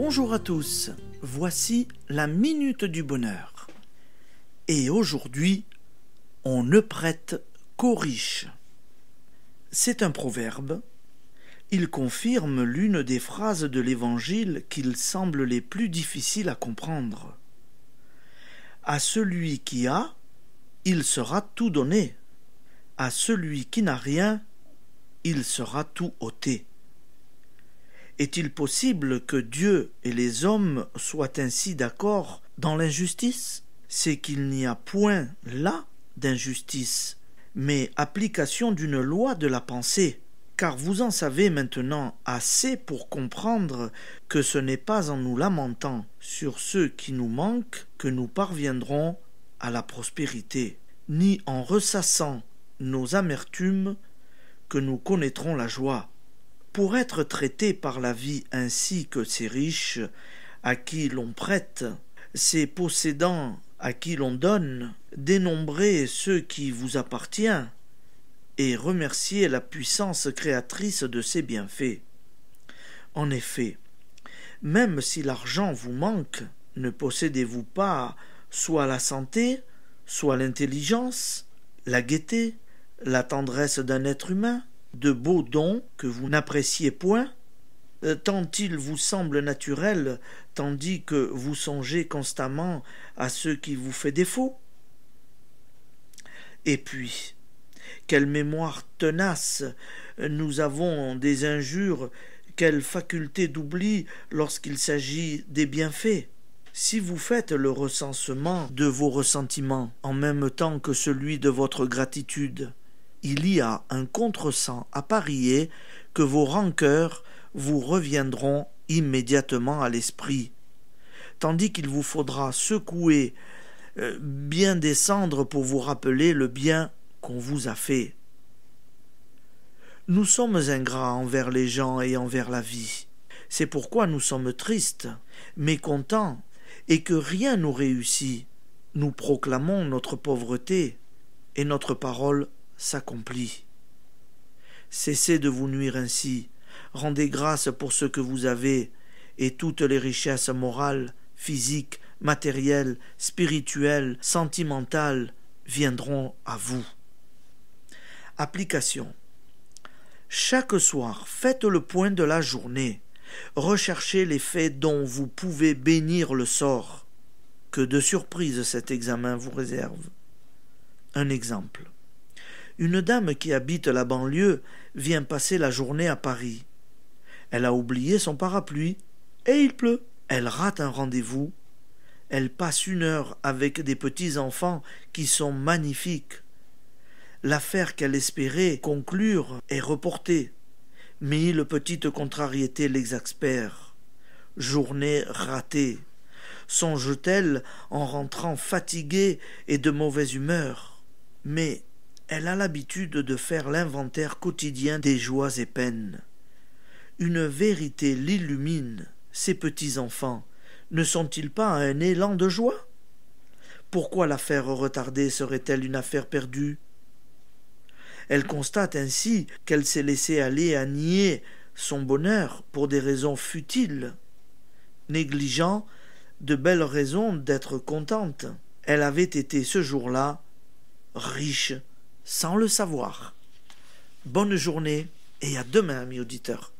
Bonjour à tous, voici la minute du bonheur. Et aujourd'hui, on ne prête qu'aux riches. C'est un proverbe. Il confirme l'une des phrases de l'Évangile qu'il semble les plus difficiles à comprendre. À celui qui a, il sera tout donné. À celui qui n'a rien, il sera tout ôté. Est-il possible que Dieu et les hommes soient ainsi d'accord dans l'injustice C'est qu'il n'y a point là d'injustice, mais application d'une loi de la pensée, car vous en savez maintenant assez pour comprendre que ce n'est pas en nous lamentant sur ceux qui nous manquent que nous parviendrons à la prospérité, ni en ressassant nos amertumes que nous connaîtrons la joie pour être traité par la vie ainsi que ces riches à qui l'on prête, ces possédants à qui l'on donne, dénombrez ceux qui vous appartiennent et remerciez la puissance créatrice de ses bienfaits. En effet, même si l'argent vous manque, ne possédez-vous pas soit la santé, soit l'intelligence, la gaieté, la tendresse d'un être humain, de beaux dons que vous n'appréciez point, euh, tant il vous semble naturel tandis que vous songez constamment à ce qui vous fait défaut. Et puis, quelle mémoire tenace nous avons des injures, quelle faculté d'oubli lorsqu'il s'agit des bienfaits. Si vous faites le recensement de vos ressentiments en même temps que celui de votre gratitude, il y a un contresens à parier que vos rancœurs vous reviendront immédiatement à l'esprit, tandis qu'il vous faudra secouer euh, bien descendre pour vous rappeler le bien qu'on vous a fait. Nous sommes ingrats envers les gens et envers la vie. C'est pourquoi nous sommes tristes, mécontents, et que rien nous réussit. Nous proclamons notre pauvreté, et notre parole s'accomplit. Cessez de vous nuire ainsi, rendez grâce pour ce que vous avez, et toutes les richesses morales, physiques, matérielles, spirituelles, sentimentales viendront à vous. Application. Chaque soir, faites le point de la journée. Recherchez les faits dont vous pouvez bénir le sort. Que de surprise cet examen vous réserve. Un exemple. Une dame qui habite la banlieue vient passer la journée à Paris. Elle a oublié son parapluie et il pleut. Elle rate un rendez-vous. Elle passe une heure avec des petits-enfants qui sont magnifiques. L'affaire qu'elle espérait conclure est reportée. Mille petites contrariétés l'exaspèrent. Journée ratée. Songe-t-elle en rentrant fatiguée et de mauvaise humeur Mais elle a l'habitude de faire l'inventaire quotidien des joies et peines. Une vérité l'illumine. Ses petits enfants ne sont-ils pas un élan de joie Pourquoi l'affaire retardée serait-elle une affaire perdue Elle constate ainsi qu'elle s'est laissée aller à nier son bonheur pour des raisons futiles, négligeant de belles raisons d'être contente. Elle avait été ce jour-là riche sans le savoir. Bonne journée et à demain, mes auditeurs.